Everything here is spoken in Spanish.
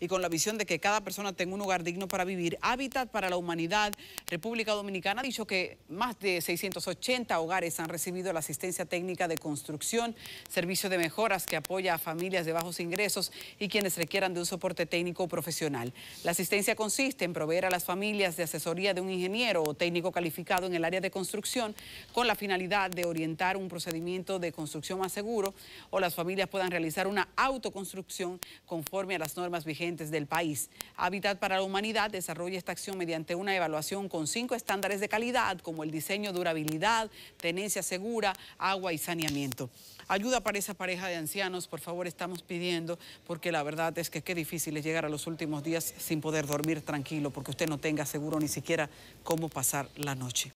y con la visión de que cada persona tenga un hogar digno para vivir. Hábitat para la Humanidad República Dominicana ha dicho que más de 680 hogares han recibido la asistencia técnica de construcción, servicio de mejoras que apoya a familias de bajos ingresos y quienes requieran de un soporte técnico profesional. La asistencia consiste en proveer a las familias de asesoría de un ingeniero o técnico calificado en el área de construcción con la finalidad de orientar un procedimiento de construcción más seguro o las familias puedan realizar una autoconstrucción conforme a las normas vigentes del país. Hábitat para la Humanidad desarrolla esta acción mediante una evaluación con cinco estándares de calidad, como el diseño, durabilidad, tenencia segura, agua y saneamiento. Ayuda para esa pareja de ancianos, por favor, estamos pidiendo, porque la verdad es que qué difícil es llegar a los últimos días sin poder dormir tranquilo, porque usted no tenga seguro ni siquiera cómo pasar la noche.